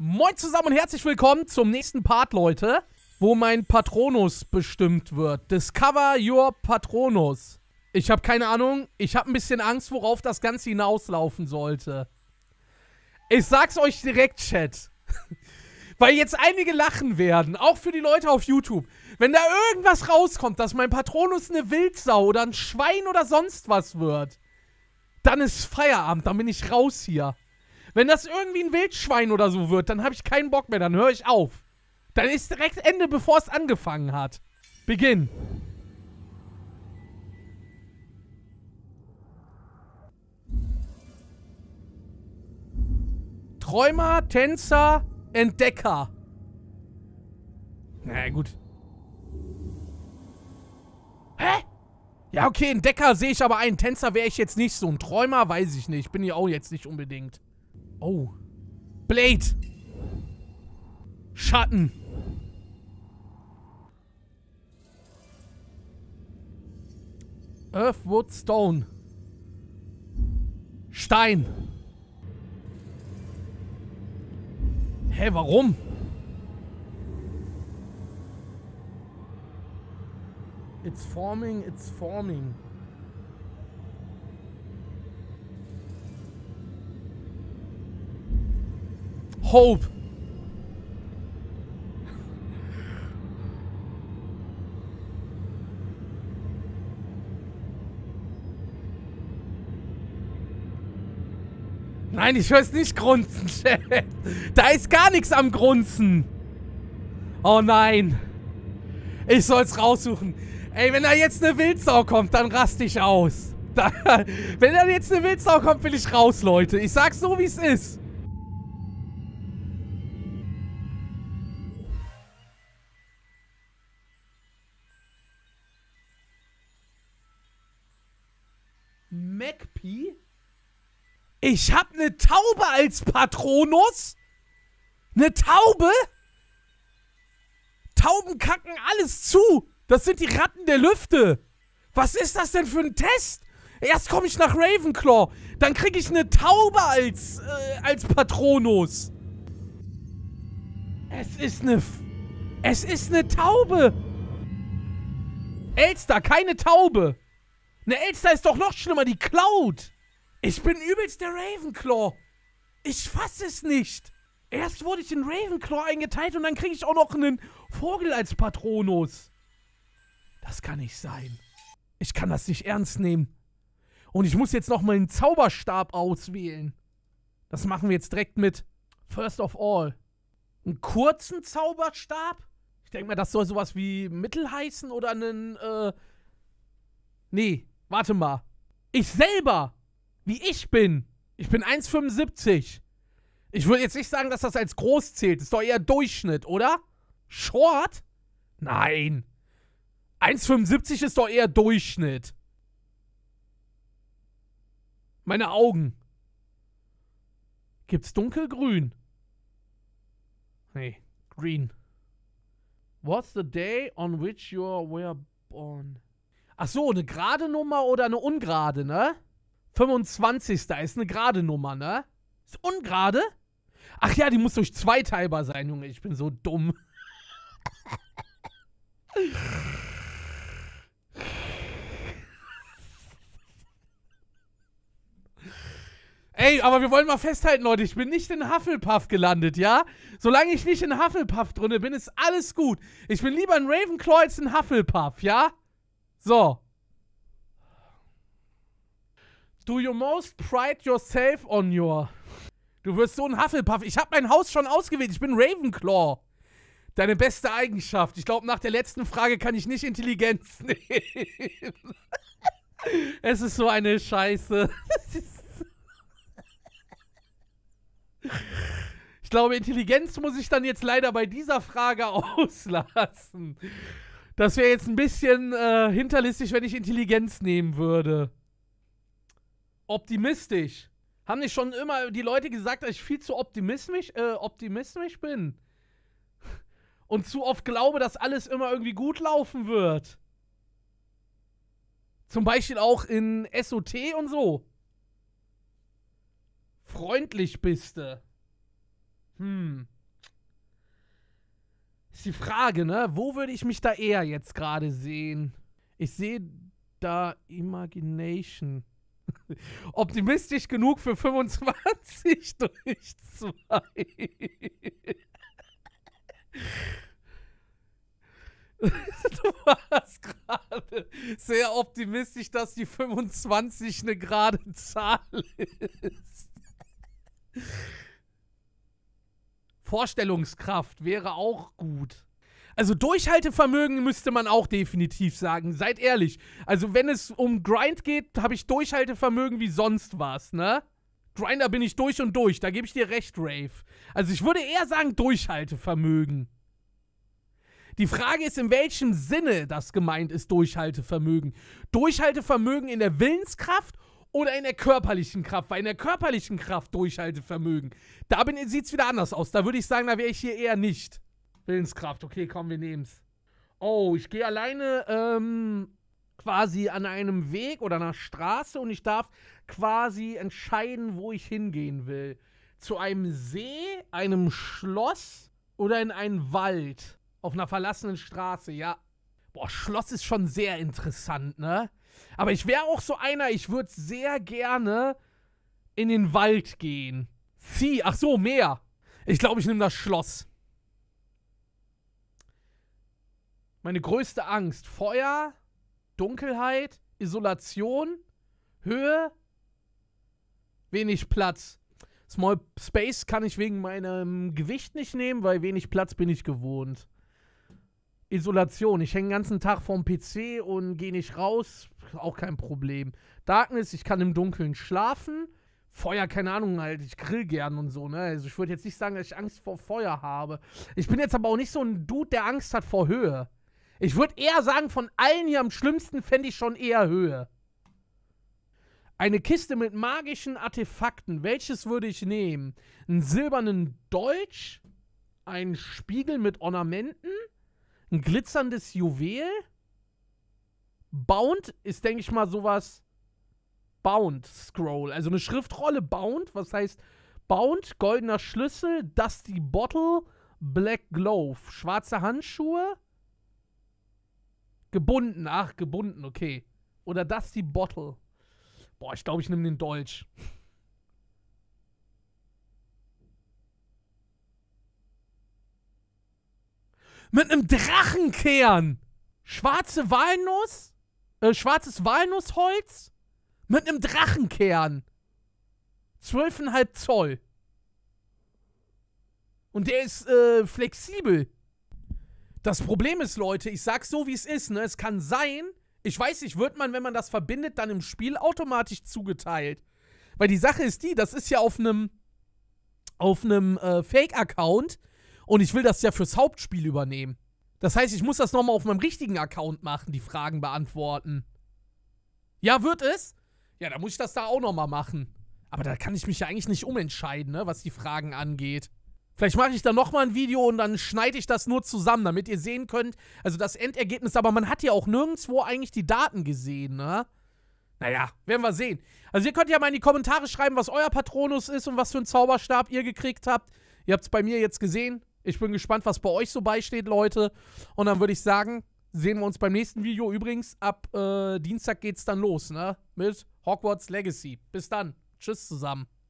Moin zusammen und herzlich willkommen zum nächsten Part, Leute, wo mein Patronus bestimmt wird. Discover your Patronus. Ich habe keine Ahnung, ich habe ein bisschen Angst, worauf das Ganze hinauslaufen sollte. Ich sag's euch direkt, Chat. Weil jetzt einige lachen werden, auch für die Leute auf YouTube. Wenn da irgendwas rauskommt, dass mein Patronus eine Wildsau oder ein Schwein oder sonst was wird, dann ist Feierabend, dann bin ich raus hier. Wenn das irgendwie ein Wildschwein oder so wird, dann habe ich keinen Bock mehr, dann höre ich auf. Dann ist direkt Ende, bevor es angefangen hat. Beginn. Träumer, Tänzer, Entdecker. Na gut. Hä? Ja, okay, Entdecker sehe ich aber ein. Tänzer wäre ich jetzt nicht so. Ein Träumer weiß ich nicht. Bin ich auch jetzt nicht unbedingt. Oh. Blade! Schatten! Earthwood Stone. Stein. Hä, warum? It's forming, it's forming. Hope. Nein, ich höre es nicht grunzen, Chef. Da ist gar nichts am Grunzen. Oh nein. Ich soll es raussuchen. Ey, wenn da jetzt eine Wildsau kommt, dann raste ich aus. Da, wenn da jetzt eine Wildsau kommt, will ich raus, Leute. Ich sag's so, wie es ist. Ich hab eine Taube als Patronus? Eine Taube? Tauben kacken alles zu. Das sind die Ratten der Lüfte. Was ist das denn für ein Test? Erst komme ich nach Ravenclaw, dann kriege ich eine Taube als, äh, als Patronus. Es ist eine... F es ist eine Taube. Elster, keine Taube. Eine Elster ist doch noch schlimmer, die klaut. Ich bin übelst der Ravenclaw. Ich fasse es nicht. Erst wurde ich in Ravenclaw eingeteilt und dann kriege ich auch noch einen Vogel als Patronus. Das kann nicht sein. Ich kann das nicht ernst nehmen. Und ich muss jetzt noch meinen Zauberstab auswählen. Das machen wir jetzt direkt mit First of All. Einen kurzen Zauberstab? Ich denke mal, das soll sowas wie Mittel heißen oder einen, äh. Nee, warte mal. Ich selber wie ich bin. Ich bin 1,75. Ich würde jetzt nicht sagen, dass das als groß zählt. Das ist doch eher Durchschnitt, oder? Short? Nein. 1,75 ist doch eher Durchschnitt. Meine Augen. Gibt's dunkelgrün? Nee, green. What's the day on which you were born? Ach so, eine gerade Nummer oder eine ungerade, ne? 25. Da ist eine gerade Nummer, ne? Ist ungerade? Ach ja, die muss durch zwei teilbar sein, Junge. Ich bin so dumm. Ey, aber wir wollen mal festhalten, Leute, ich bin nicht in Hufflepuff gelandet, ja? Solange ich nicht in Hufflepuff drinne bin, ist alles gut. Ich bin lieber in Ravenclaw als in Hufflepuff, ja? So. Do you most pride yourself on your? Du wirst so ein Hufflepuff. Ich habe mein Haus schon ausgewählt. Ich bin Ravenclaw. Deine beste Eigenschaft. Ich glaube, nach der letzten Frage kann ich nicht Intelligenz nehmen. es ist so eine Scheiße. Ich glaube, Intelligenz muss ich dann jetzt leider bei dieser Frage auslassen. Das wäre jetzt ein bisschen äh, hinterlistig, wenn ich Intelligenz nehmen würde. Optimistisch. Haben nicht schon immer die Leute gesagt, dass ich viel zu optimistisch, äh, optimistisch bin? Und zu oft glaube, dass alles immer irgendwie gut laufen wird. Zum Beispiel auch in SOT und so. Freundlich bist du. Hm. Ist die Frage, ne? Wo würde ich mich da eher jetzt gerade sehen? Ich sehe da Imagination. Optimistisch genug für 25 durch 2. du warst gerade sehr optimistisch, dass die 25 eine gerade Zahl ist. Vorstellungskraft wäre auch gut. Also Durchhaltevermögen müsste man auch definitiv sagen, seid ehrlich. Also wenn es um Grind geht, habe ich Durchhaltevermögen wie sonst was, ne? Grinder bin ich durch und durch, da gebe ich dir recht, Rave. Also ich würde eher sagen Durchhaltevermögen. Die Frage ist, in welchem Sinne das gemeint ist, Durchhaltevermögen. Durchhaltevermögen in der Willenskraft oder in der körperlichen Kraft? Weil in der körperlichen Kraft Durchhaltevermögen, da sieht es wieder anders aus. Da würde ich sagen, da wäre ich hier eher nicht. Willenskraft. Okay, komm, wir nehmen's. Oh, ich gehe alleine ähm, quasi an einem Weg oder einer Straße und ich darf quasi entscheiden, wo ich hingehen will. Zu einem See, einem Schloss oder in einen Wald. Auf einer verlassenen Straße, ja. Boah, Schloss ist schon sehr interessant, ne? Aber ich wäre auch so einer, ich würde sehr gerne in den Wald gehen. Zieh, ach so, Meer. Ich glaube, ich nehme das Schloss. Meine größte Angst: Feuer, Dunkelheit, Isolation, Höhe, wenig Platz. Small Space kann ich wegen meinem Gewicht nicht nehmen, weil wenig Platz bin ich gewohnt. Isolation. Ich hänge den ganzen Tag vorm PC und gehe nicht raus. Auch kein Problem. Darkness, ich kann im Dunkeln schlafen. Feuer, keine Ahnung, halt, ich grill gern und so, ne? Also ich würde jetzt nicht sagen, dass ich Angst vor Feuer habe. Ich bin jetzt aber auch nicht so ein Dude, der Angst hat vor Höhe. Ich würde eher sagen, von allen hier am schlimmsten fände ich schon eher Höhe. Eine Kiste mit magischen Artefakten. Welches würde ich nehmen? Einen silbernen Dolch? Einen Spiegel mit Ornamenten? Ein glitzerndes Juwel? Bound ist, denke ich mal, sowas. Bound Scroll. Also eine Schriftrolle Bound, was heißt Bound, goldener Schlüssel, Dusty Bottle, Black Glove, schwarze Handschuhe, Gebunden, ach, gebunden, okay. Oder das die Bottle. Boah, ich glaube, ich nehme den Deutsch. Mit einem Drachenkern. Schwarze Walnuss? Äh, schwarzes Walnussholz? Mit einem Drachenkern. Zwölfeinhalb Zoll. Und der ist äh, flexibel. Das Problem ist, Leute, ich sag's so, wie es ist, ne? Es kann sein, ich weiß nicht, wird man, wenn man das verbindet, dann im Spiel automatisch zugeteilt. Weil die Sache ist die, das ist ja auf einem auf einem äh, Fake-Account und ich will das ja fürs Hauptspiel übernehmen. Das heißt, ich muss das nochmal auf meinem richtigen Account machen, die Fragen beantworten. Ja, wird es? Ja, dann muss ich das da auch nochmal machen. Aber da kann ich mich ja eigentlich nicht umentscheiden, ne, was die Fragen angeht. Vielleicht mache ich da nochmal ein Video und dann schneide ich das nur zusammen, damit ihr sehen könnt. Also das Endergebnis, aber man hat ja auch nirgendwo eigentlich die Daten gesehen, ne? Naja, werden wir sehen. Also ihr könnt ja mal in die Kommentare schreiben, was euer Patronus ist und was für einen Zauberstab ihr gekriegt habt. Ihr habt es bei mir jetzt gesehen. Ich bin gespannt, was bei euch so beisteht, Leute. Und dann würde ich sagen, sehen wir uns beim nächsten Video. Übrigens, ab äh, Dienstag geht's dann los, ne? Mit Hogwarts Legacy. Bis dann. Tschüss zusammen.